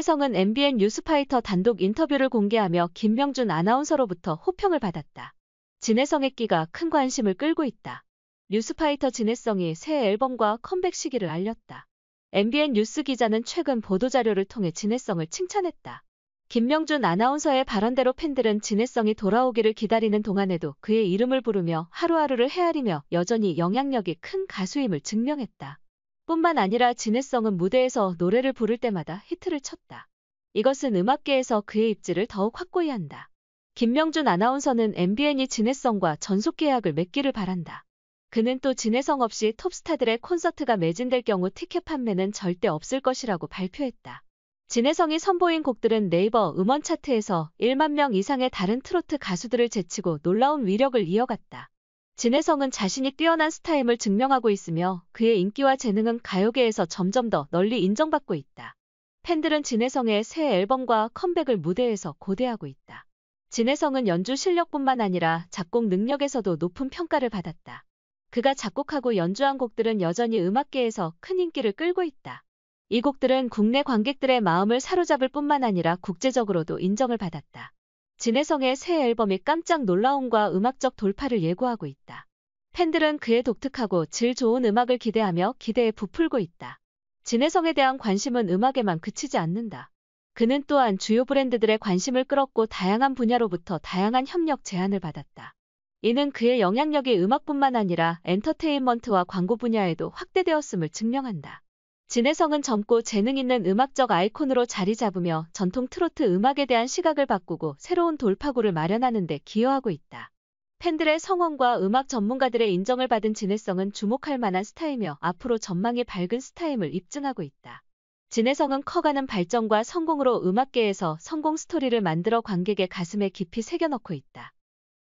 해성은 MBN 뉴스파이터 단독 인터뷰를 공개하며 김명준 아나운서로부터 호평을 받았다. 진혜성의 끼가 큰 관심을 끌고 있다. 뉴스파이터 진혜성이새 앨범과 컴백 시기를 알렸다. MBN 뉴스 기자는 최근 보도자료를 통해 진혜성을 칭찬했다. 김명준 아나운서의 발언대로 팬들은 진혜성이 돌아오기를 기다리는 동안에도 그의 이름을 부르며 하루하루를 헤아리며 여전히 영향력이 큰 가수임을 증명했다. 뿐만 아니라 진해성은 무대에서 노래를 부를 때마다 히트를 쳤다. 이것은 음악계에서 그의 입지를 더욱 확고히 한다. 김명준 아나운서는 MBN이 진해성과 전속 계약을 맺기를 바란다. 그는 또 진해성 없이 톱스타들의 콘서트가 매진될 경우 티켓 판매는 절대 없을 것이라고 발표했다. 진해성이 선보인 곡들은 네이버 음원 차트에서 1만 명 이상의 다른 트로트 가수들을 제치고 놀라운 위력을 이어갔다. 진혜성은 자신이 뛰어난 스타임을 증명하고 있으며 그의 인기와 재능은 가요계에서 점점 더 널리 인정받고 있다. 팬들은 진혜성의 새 앨범과 컴백을 무대에서 고대하고 있다. 진혜성은 연주 실력뿐만 아니라 작곡 능력에서도 높은 평가를 받았다. 그가 작곡하고 연주한 곡들은 여전히 음악계에서 큰 인기를 끌고 있다. 이 곡들은 국내 관객들의 마음을 사로잡을 뿐만 아니라 국제적으로도 인정을 받았다. 진혜성의새 앨범이 깜짝 놀라움과 음악적 돌파를 예고하고 있다. 팬들은 그의 독특하고 질 좋은 음악을 기대하며 기대에 부풀고 있다. 진혜성에 대한 관심은 음악에만 그치지 않는다. 그는 또한 주요 브랜드들의 관심을 끌었고 다양한 분야로부터 다양한 협력 제안을 받았다. 이는 그의 영향력이 음악뿐만 아니라 엔터테인먼트와 광고 분야에도 확대되었음을 증명한다. 진혜성은 젊고 재능 있는 음악적 아이콘으로 자리 잡으며 전통 트로트 음악에 대한 시각을 바꾸고 새로운 돌파구를 마련하는 데 기여하고 있다. 팬들의 성원과 음악 전문가들의 인정을 받은 진혜성은 주목할 만한 스타이며 앞으로 전망이 밝은 스타임을 입증하고 있다. 진혜성은 커가는 발전과 성공으로 음악계에서 성공 스토리를 만들어 관객의 가슴에 깊이 새겨넣고 있다.